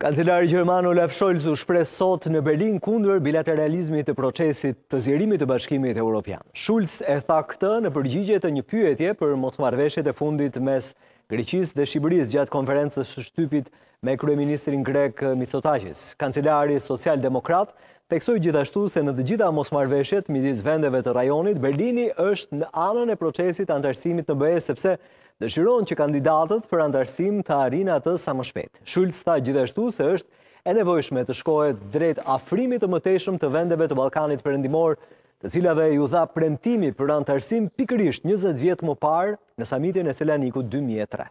Kancelari Gjerman Olaf Scholz u shpres sot në Berlin kundër bilateralizmit të procesit të zjerimit të bashkimit e Europian. Scholz e tha këtë në përgjigje të një pyetje për motëmarveshet e fundit mes Greqis dhe Shqibëris gjatë konferences së shtypit me Kryeministrin Grek Mitsotakis. Kancelari Social-Demokrat teksoj gjithashtu se në të gjitha motëmarveshet midis vendeve të rajonit, Berlini është në anën e procesit antarësimit në bëhe sepse dëshiron që kandidatët për antarësim të arinë atë sa më shpet. Shullë tha gjithashtu se është e nevojshme të shkojët drejt afrimit të mëteshëm të vendeve të Balkanit përëndimor, të cilave ju dha premtimi për antarësim pikërisht 20 vjetë më parë në samitin e Selaniku 2003.